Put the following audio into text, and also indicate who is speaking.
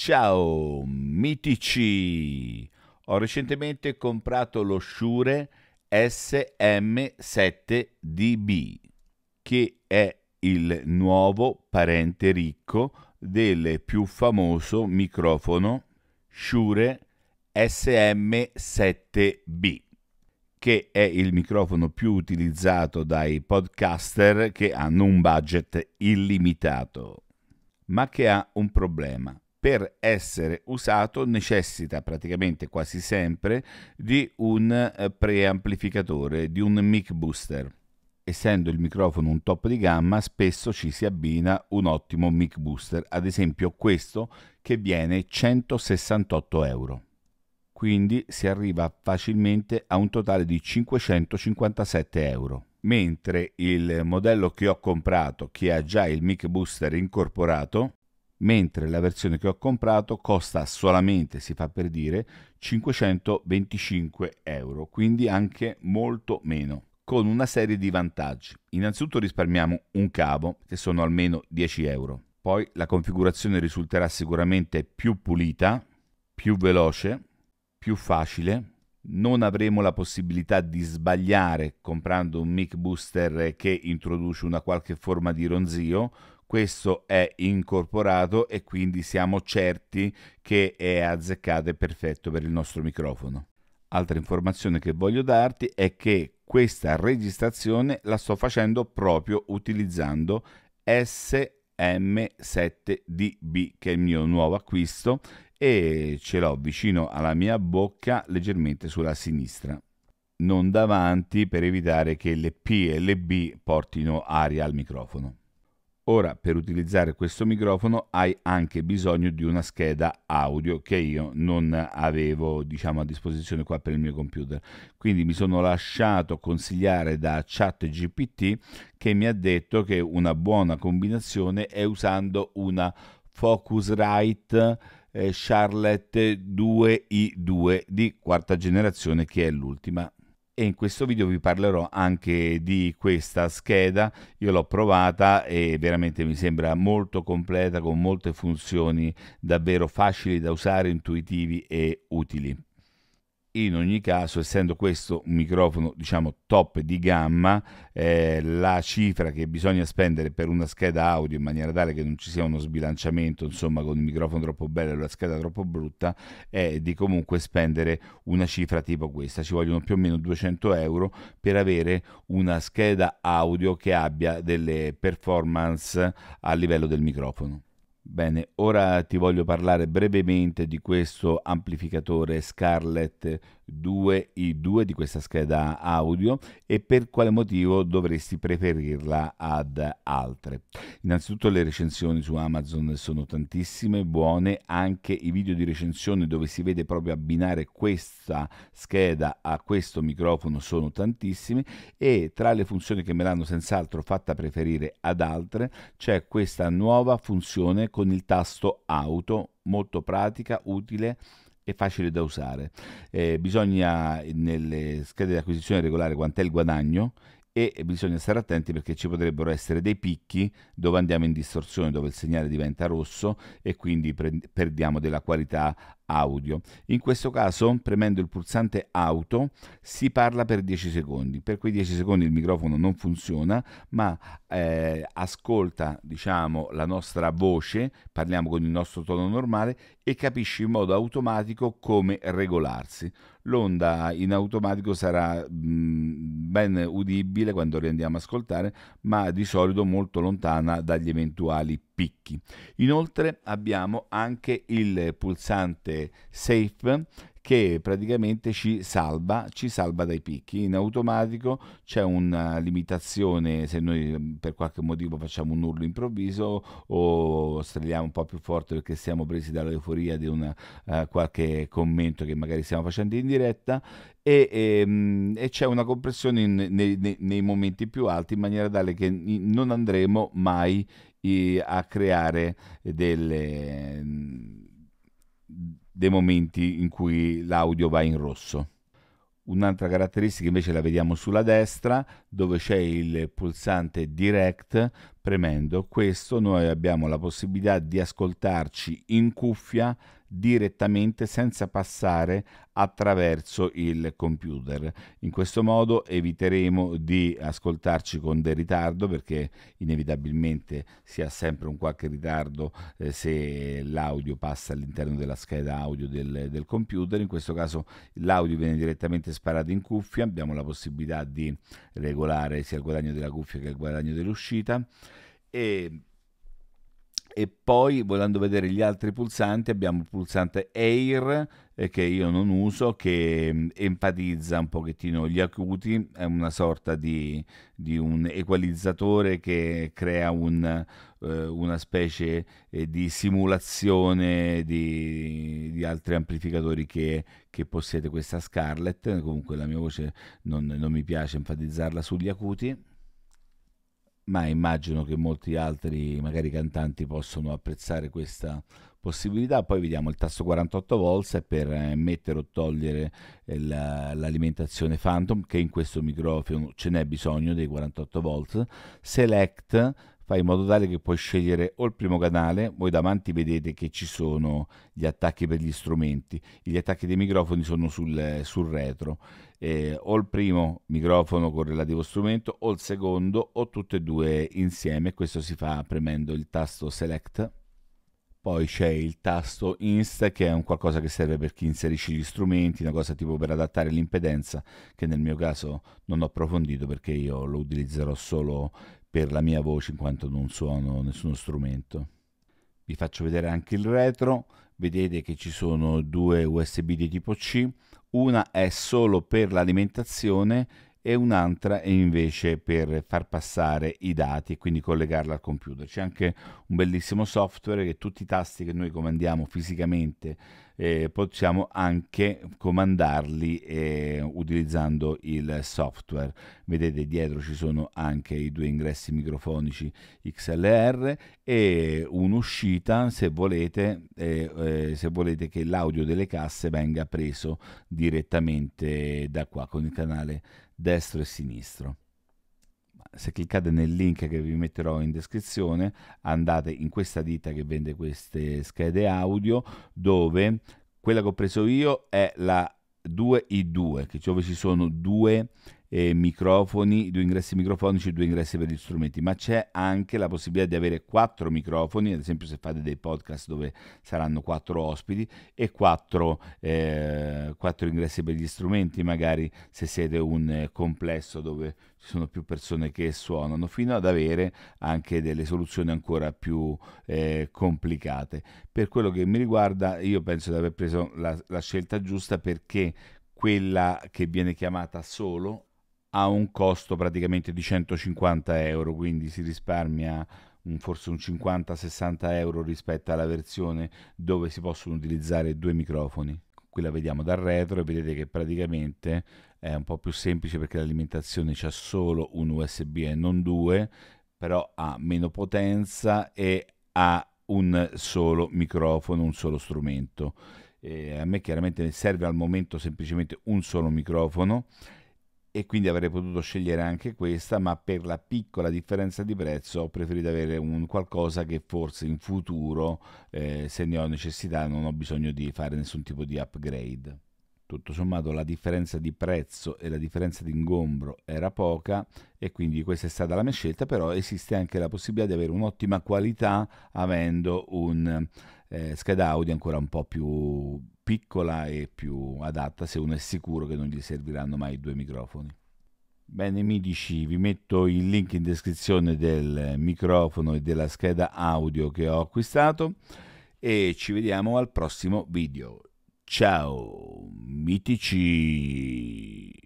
Speaker 1: Ciao mitici! Ho recentemente comprato lo Shure SM7DB che è il nuovo parente ricco del più famoso microfono Shure SM7B che è il microfono più utilizzato dai podcaster che hanno un budget illimitato ma che ha un problema per essere usato necessita praticamente quasi sempre di un eh, preamplificatore, di un mic booster. Essendo il microfono un top di gamma, spesso ci si abbina un ottimo mic booster, ad esempio questo che viene 168 euro. Quindi si arriva facilmente a un totale di 557 euro mentre il modello che ho comprato che ha già il mic booster incorporato mentre la versione che ho comprato costa solamente, si fa per dire, 525 euro, quindi anche molto meno con una serie di vantaggi. Innanzitutto risparmiamo un cavo, che sono almeno 10 euro. Poi la configurazione risulterà sicuramente più pulita, più veloce, più facile. Non avremo la possibilità di sbagliare comprando un mic booster che introduce una qualche forma di ronzio, questo è incorporato e quindi siamo certi che è azzeccato e perfetto per il nostro microfono. Altra informazione che voglio darti è che questa registrazione la sto facendo proprio utilizzando SM7DB che è il mio nuovo acquisto e ce l'ho vicino alla mia bocca leggermente sulla sinistra non davanti per evitare che le P e le B portino aria al microfono. Ora, per utilizzare questo microfono hai anche bisogno di una scheda audio che io non avevo diciamo, a disposizione qua per il mio computer. Quindi mi sono lasciato consigliare da ChatGPT che mi ha detto che una buona combinazione è usando una Focusrite eh, Charlotte 2i2 di quarta generazione che è l'ultima e in questo video vi parlerò anche di questa scheda io l'ho provata e veramente mi sembra molto completa con molte funzioni davvero facili da usare intuitivi e utili in ogni caso, essendo questo un microfono diciamo top di gamma, eh, la cifra che bisogna spendere per una scheda audio in maniera tale che non ci sia uno sbilanciamento, insomma, con il microfono troppo bello e la scheda troppo brutta, è di comunque spendere una cifra tipo questa. Ci vogliono più o meno 200 euro per avere una scheda audio che abbia delle performance a livello del microfono. Bene, ora ti voglio parlare brevemente di questo amplificatore Scarlett due, i due di questa scheda audio e per quale motivo dovresti preferirla ad altre. Innanzitutto le recensioni su Amazon sono tantissime, buone, anche i video di recensione dove si vede proprio abbinare questa scheda a questo microfono sono tantissimi e tra le funzioni che me l'hanno senz'altro fatta preferire ad altre c'è questa nuova funzione con il tasto auto molto pratica, utile è facile da usare. Eh, bisogna nelle schede di acquisizione regolare quant'è il guadagno e bisogna stare attenti perché ci potrebbero essere dei picchi dove andiamo in distorsione, dove il segnale diventa rosso e quindi pre- perdiamo della qualità audio. In questo caso, premendo il pulsante auto, si parla per 10 secondi. Per quei 10 secondi il microfono non funziona, ma eh, ascolta, diciamo, la nostra voce, parliamo con il nostro tono normale e capisce in modo automatico come regolarsi. L'onda in automatico sarà mh, ben udibile quando riandiamo andiamo a ascoltare, ma di solito molto lontana dagli eventuali picchi. Inoltre abbiamo anche il pulsante Safe che praticamente ci salva, ci salva dai picchi. In automatico c'è una limitazione se noi mm, per qualche motivo facciamo un urlo improvviso o strilliamo un po' più forte perché siamo presi dall'euforia di una, uh, qualche commento che magari stiamo facendo in diretta e, e, ehm, e, c'è una compressione in, nei, nei, nei, momenti più alti in maniera tale che non andremo mai i, eh, a creare delle mm, dei momenti in cui l'audio va in rosso. Un'altra caratteristica invece la vediamo sulla destra dove c'è il pulsante direct Premendo questo noi abbiamo la possibilità di ascoltarci in cuffia direttamente senza passare attraverso il computer. In questo modo eviteremo di ascoltarci con del ritardo perché inevitabilmente si ha sempre un qualche ritardo eh, se l'audio passa all'interno della scheda audio del, del computer. In questo caso l'audio viene direttamente sparato in cuffia, abbiamo la possibilità di regolare sia il guadagno della cuffia che il guadagno dell'uscita e, e poi volendo vedere gli altri pulsanti abbiamo il pulsante Air eh, che io non uso che mm, enfatizza un pochettino gli acuti, è una sorta di, di un equalizzatore che crea un, eh, una specie eh, di simulazione di, di altri amplificatori che, che, possiede questa Scarlett, comunque la mia voce non, non mi piace enfatizzarla sugli acuti ma immagino che molti altri, magari cantanti, possono apprezzare questa possibilità. Poi vediamo il tasto 48 volts è per eh, mettere o togliere eh, la, l'alimentazione Phantom, che in questo microfono ce n'è bisogno dei 48 volts. Select fai in modo tale che puoi scegliere o il primo canale, voi davanti vedete che ci sono gli attacchi per gli strumenti, gli attacchi dei microfoni sono sul, sul retro, eh, o il primo microfono con relativo strumento o il secondo o tutte e due insieme, questo si fa premendo il tasto select poi c'è il tasto Inst che è un qualcosa che serve per chi inserisce gli strumenti, una cosa tipo per adattare l'impedenza che nel mio caso non ho approfondito perché io lo utilizzerò solo per la mia voce in quanto non suono nessuno strumento. Vi faccio vedere anche il retro, vedete che ci sono due USB di tipo C, una è solo per l'alimentazione e un'altra è invece per far passare i dati e quindi collegarla al computer. C'è anche un bellissimo software che tutti i tasti che noi comandiamo fisicamente eh, possiamo anche comandarli eh, utilizzando il software. Vedete dietro ci sono anche i due ingressi microfonici XLR e un'uscita se volete, eh, eh, se volete che l'audio delle casse venga preso direttamente da qua con il canale destro e sinistro. Se cliccate nel link che vi metterò in descrizione, andate in questa ditta che vende queste schede audio, dove quella che ho preso io è la 2i2, dove ci sono due eh, microfoni, due ingressi microfonici e due ingressi per gli strumenti, ma c'è anche la possibilità di avere quattro microfoni, ad esempio se fate dei podcast dove saranno quattro ospiti e quattro, eh, quattro ingressi per gli strumenti, magari se siete un eh, complesso dove ci sono più persone che suonano, fino ad avere anche delle soluzioni ancora più eh, complicate. Per quello che mi riguarda, io penso di aver preso la, la scelta giusta perché quella che viene chiamata solo ha un costo praticamente di 150 euro, quindi si risparmia forse un 50-60 euro rispetto alla versione dove si possono utilizzare due microfoni. Qui la vediamo dal retro e vedete che praticamente è un po' più semplice perché l'alimentazione c'è solo un USB e non due, però ha meno potenza e ha un solo microfono, un solo strumento. E a me chiaramente serve al momento semplicemente un solo microfono e quindi avrei potuto scegliere anche questa, ma per la piccola differenza di prezzo ho preferito avere un qualcosa che forse in futuro, eh, se ne ho necessità, non ho bisogno di fare nessun tipo di upgrade. Tutto sommato la differenza di prezzo e la differenza di ingombro era poca e quindi questa è stata la mia scelta, però esiste anche la possibilità di avere un'ottima qualità avendo un eh, scheda audio ancora un po' più piccola e più adatta se uno è sicuro che non gli serviranno mai due microfoni. Bene, mi dici, vi metto il link in descrizione del microfono e della scheda audio che ho acquistato e ci vediamo al prossimo video. Ciao, mitici!